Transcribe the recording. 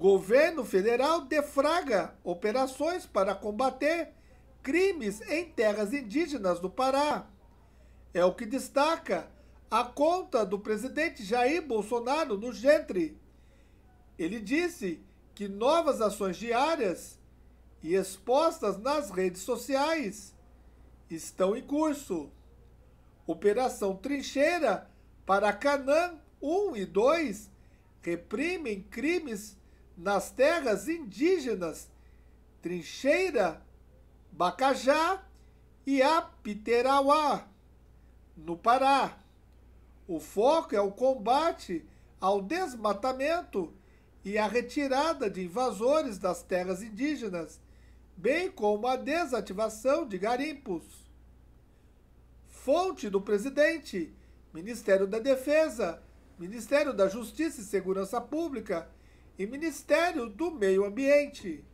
Governo federal defraga operações para combater crimes em terras indígenas do Pará. É o que destaca a conta do presidente Jair Bolsonaro no Gentre. Ele disse que novas ações diárias e expostas nas redes sociais estão em curso. Operação Trincheira para Canã 1 e 2 reprimem crimes nas terras indígenas Trincheira, Bacajá e Apiterauá, no Pará. O foco é o combate ao desmatamento e a retirada de invasores das terras indígenas, bem como a desativação de garimpos. Fonte do presidente: Ministério da Defesa, Ministério da Justiça e Segurança Pública e Ministério do Meio Ambiente.